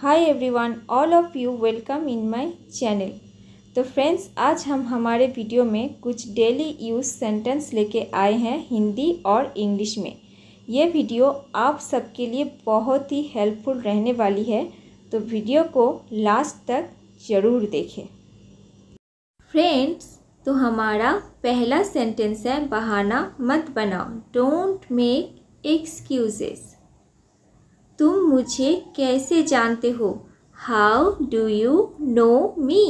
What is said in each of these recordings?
Hi everyone all of you welcome in my channel तो friends आज हम हमारे वीडियो में कुछ डेली यूज सेंटेंस लेके आए हैं हिंदी और इंग्लिश में ये वीडियो आप सबके लिए बहुत ही हेल्पफुल रहने वाली है तो वीडियो को लास्ट तक ज़रूर देखें फ्रेंड्स तो हमारा पहला सेंटेंस है बहाना मत बनाओ डोंट मेक एक्सक्यूजेस तुम मुझे कैसे जानते हो how do you know me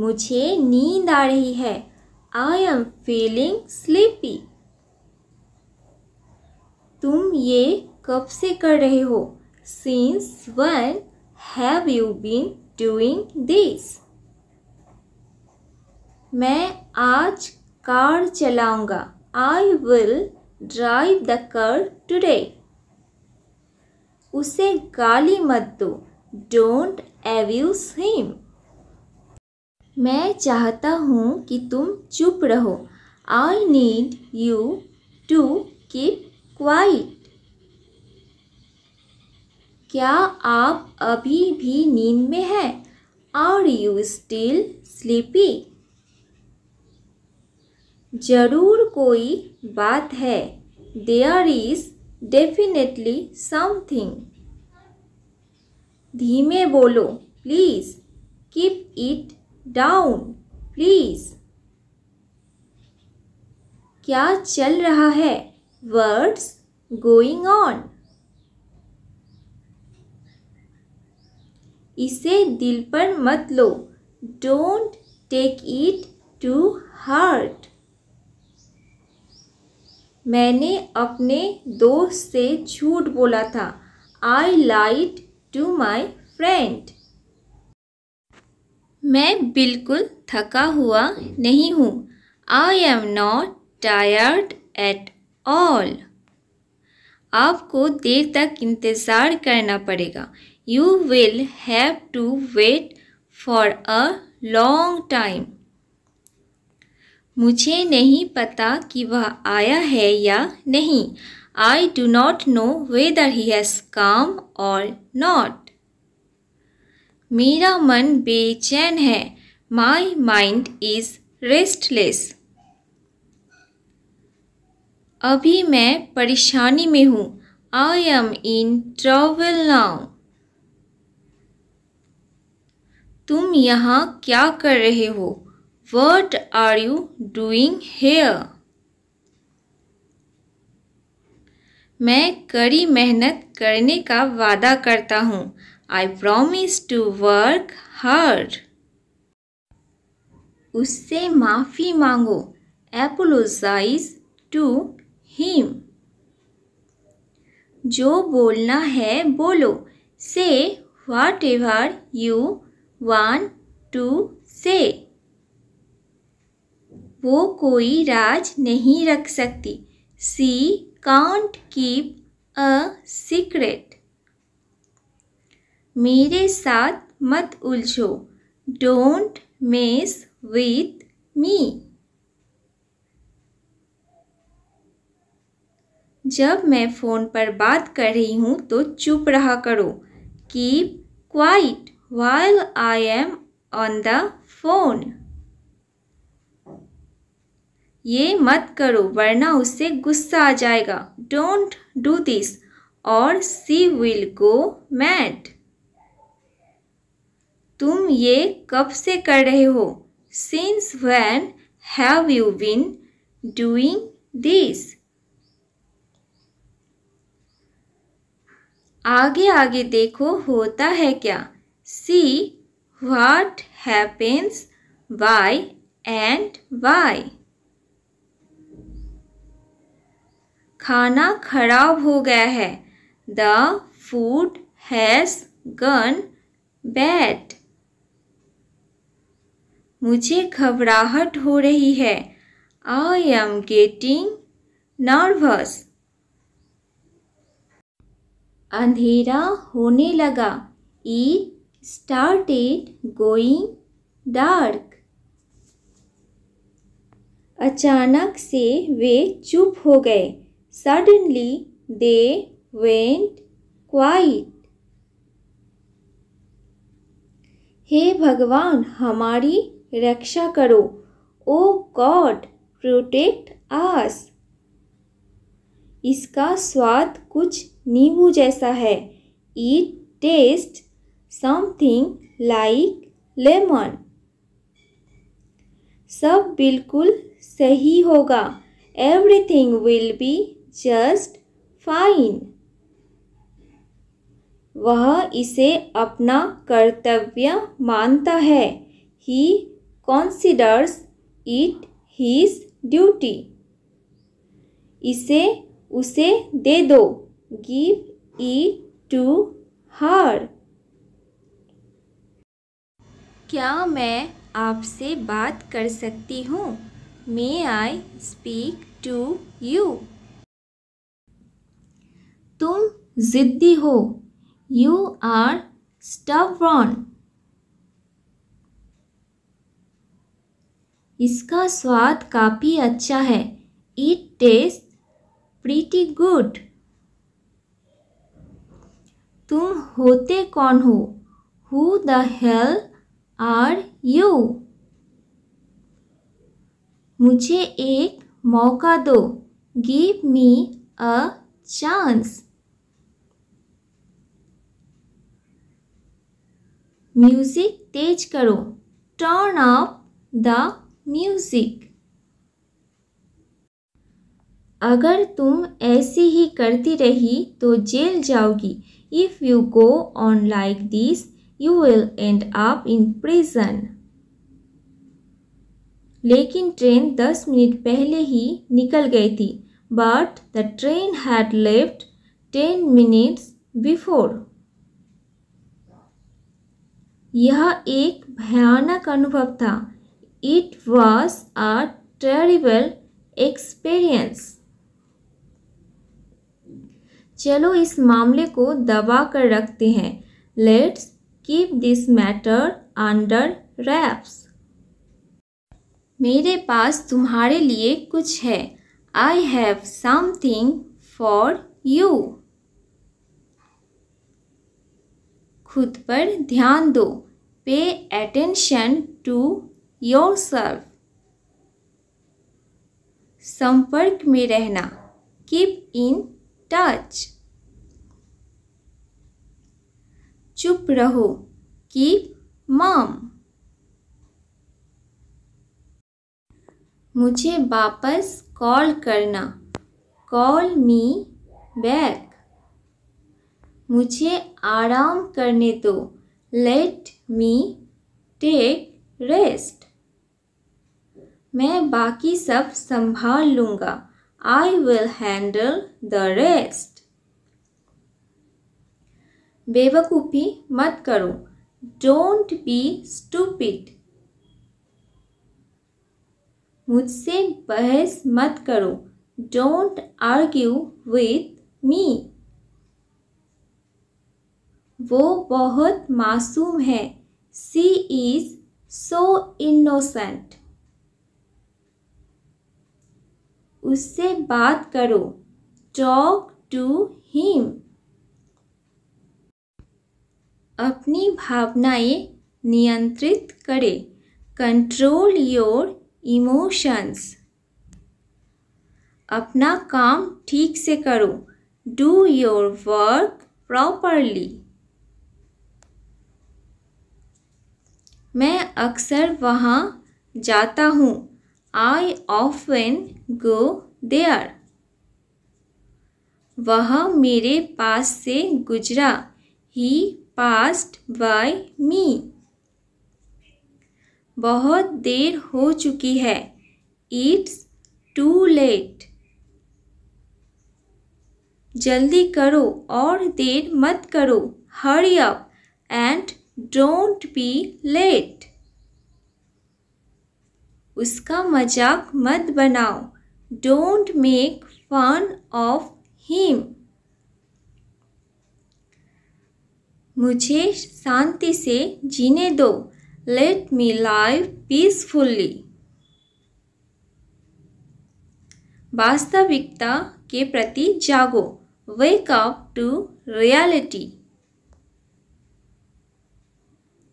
मुझे नींद आ रही है आई एम फीलिंग स्लीपी तुम ये कब से कर रहे हो since one have you been doing this मैं आज कार चलाऊंगा I will drive the car today उसे गाली मत दो डोंट एव्यूज हिम मैं चाहता हूँ कि तुम चुप रहो I need you to keep quiet क्या आप अभी भी नींद में हैं आर यू स्टिल स्लीपी जरूर कोई बात है देयर इज़ डेफिनेटली समथिंग धीमे बोलो please keep it down please क्या चल रहा है वर्ड्स गोइंग ऑन इसे दिल पर मत लो don't take it to heart मैंने अपने दोस्त से झूठ बोला था I lied to my friend मैं बिल्कुल थका हुआ नहीं हूँ I am not tired at all आपको देर तक इंतज़ार करना पड़ेगा you will have to wait for a long time मुझे नहीं पता कि वह आया है या नहीं I do not know whether he has come और नॉट मेरा मन बेचैन है माई माइंड इज़ रेस्टलेस अभी मैं परेशानी में हूँ I am in trouble now तुम यहाँ क्या कर रहे हो What are you doing here? मैं कड़ी मेहनत करने का वादा करता हूँ I promise to work hard. उससे माफ़ी मांगो एपोलोजाइज टू हीम जो बोलना है बोलो say whatever you want to say वो कोई राज नहीं रख सकती she can't keep a secret मेरे साथ मत उलझो डोंट मेस विथ मी जब मैं फ़ोन पर बात कर रही हूँ तो चुप रहा करो keep quiet while I am on the phone ये मत करो वरना उससे गुस्सा आ जाएगा डोंट डू दिस और सी विल गो मैट तुम ये कब से कर रहे हो since when have you been doing this आगे आगे देखो होता है क्या see what happens why and why खाना खराब हो गया है the food has gone bad मुझे घबराहट हो रही है आई एम गेटिंग नर्वस अंधेरा होने लगा ई स्टार्टेड गोइंग डार्क अचानक से वे चुप हो गए Suddenly they went quiet. हे भगवान हमारी रक्षा करो ओ गॉड प्रोटेक्ट आस इसका स्वाद कुछ नींबू जैसा है it taste something like lemon सब बिल्कुल सही होगा everything will be just fine वह इसे अपना कर्तव्य मानता है he considers it his duty इसे उसे दे दो गिव इट टू हर क्या मैं आपसे बात कर सकती हूँ may I speak to you तुम ज़िद्दी हो यू आर स्टबॉर्न इसका स्वाद काफ़ी अच्छा है इट टेस्ट प्रीटी गुड तुम होते कौन हो who the hell are you मुझे एक मौका दो give me a chance music तेज करो टर्न ऑफ द म्यूज़िक अगर तुम ऐसे ही करती रही तो जेल जाओगी if you go on like this you will end up in prison लेकिन ट्रेन दस मिनट पहले ही निकल गई थी but the train had left ten minutes before यह एक भयानक अनुभव था it was a terrible experience चलो इस मामले को दबा कर रखते हैं let's keep this matter under wraps मेरे पास तुम्हारे लिए कुछ है I have something for you खुद पर ध्यान दो pay attention to your self संपर्क में रहना कीप इन टच चुप रहो कीप मम मुझे वापस कॉल करना कॉल मी बैक मुझे आराम करने दो लेट मी टेक रेस्ट मैं बाकी सब संभाल लूँगा I will handle the rest बेवकूफ़ी मत करो डोंट बी स्टूपिड मुझसे बहस मत करो डोंट आर्ग्यू विथ मी वो बहुत मासूम है सी इज़ सो इनोसेंट उससे बात करो टॉक टू हिम अपनी भावनाएं नियंत्रित करें कंट्रोल योर इमोशंस अपना काम ठीक से करो डू योर वर्क प्रॉपरली मैं अक्सर वहाँ जाता हूँ आई वेन गो देर वह मेरे पास से गुजरा ही पास्ट बाय मी बहुत देर हो चुकी है इट्स टू लेट जल्दी करो और देर मत करो hurry up and don't be late उसका मजाक मत बनाओ don't make fun of him मुझे शांति से जीने दो लेट मी लाइव पीसफुल्ली वास्तविकता के प्रति जागो वेक अप टू रियलिटी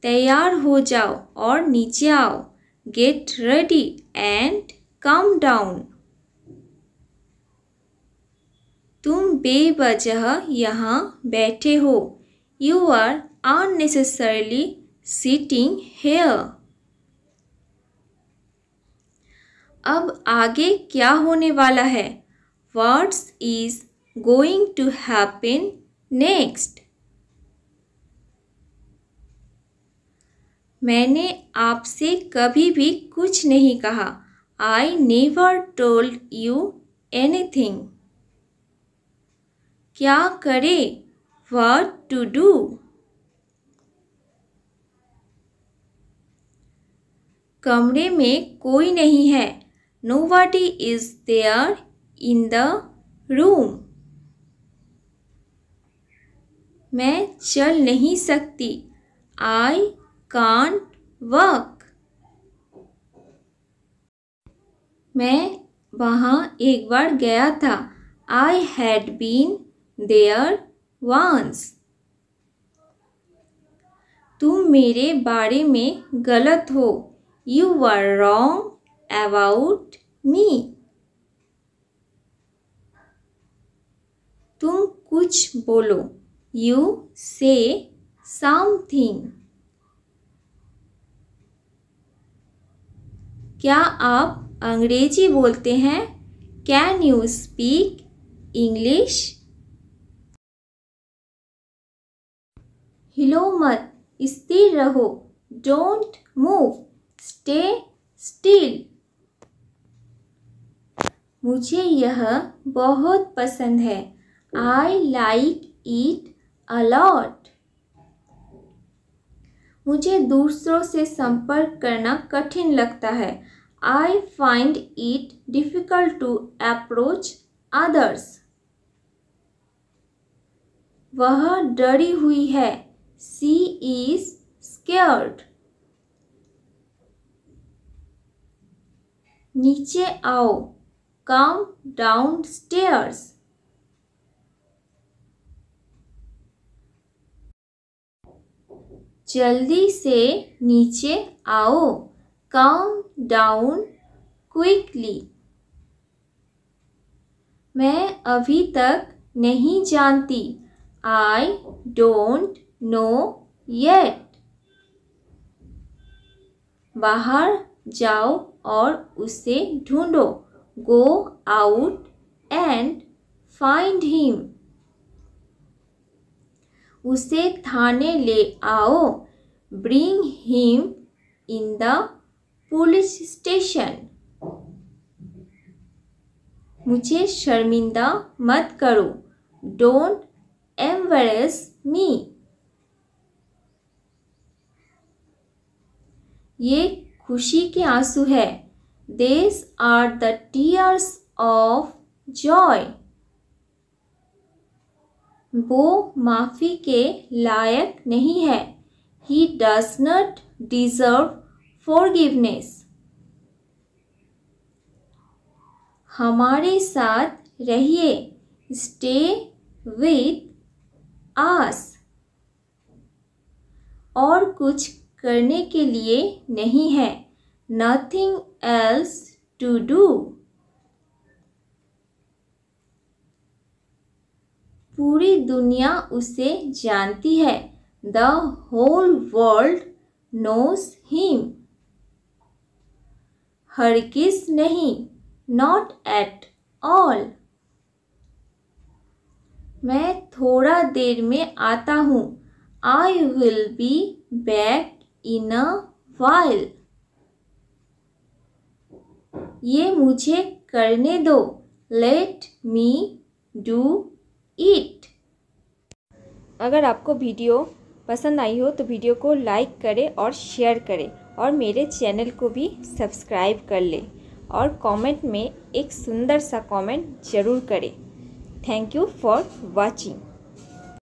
तैयार हो जाओ और नीचे आओ get ready and come down तुम बेवजह यहाँ बैठे हो you are unnecessarily sitting here अब आगे क्या होने वाला है words is going to happen next मैंने आपसे कभी भी कुछ नहीं कहा I never told you anything क्या करें वट टू डू कमरे में कोई नहीं है no water is there in the room मैं चल नहीं सकती आई can't work. मैं वहाँ एक बार गया था आई हैड बीन देयर वांस तुम मेरे बारे में गलत हो you are wrong about me तुम कुछ बोलो यू से समथिंग क्या आप अंग्रेजी बोलते हैं कैन यू स्पीक इंग्लिश हिलो मत स्थिर रहो डोंट मूव स्टे स्टिल मुझे यह बहुत पसंद है आई लाइक इट अलॉट मुझे दूसरों से संपर्क करना कठिन लगता है I find it difficult to approach others वह डरी हुई है सी इज स्केर्ड नीचे आओ कम डाउन स्टेयर्स जल्दी से नीचे आओ कम डाउन क्विकली मैं अभी तक नहीं जानती आई डोंट नो येट बाहर जाओ और उसे ढूंढो go out and find him उसे थाने ले आओ bring him in the police station मुझे शर्मिंदा मत करो डोंट एम्बरेस मी ये खुशी के आंसू है these are the tears of joy वो माफ़ी के लायक नहीं है he does not deserve forgiveness हमारे साथ रहिए स्टे विथ आस और कुछ करने के लिए नहीं है नथिंग एल्स टू डू पूरी दुनिया उसे जानती है the whole world knows him हर किस नहीं नॉट एट ऑल मैं थोड़ा देर में आता हूँ I will be back in a while ये मुझे करने दो लेट मी डू ईट अगर आपको वीडियो पसंद आई हो तो वीडियो को लाइक करें और शेयर करें और मेरे चैनल को भी सब्सक्राइब कर लें और कमेंट में एक सुंदर सा कमेंट ज़रूर करें थैंक यू फॉर वाचिंग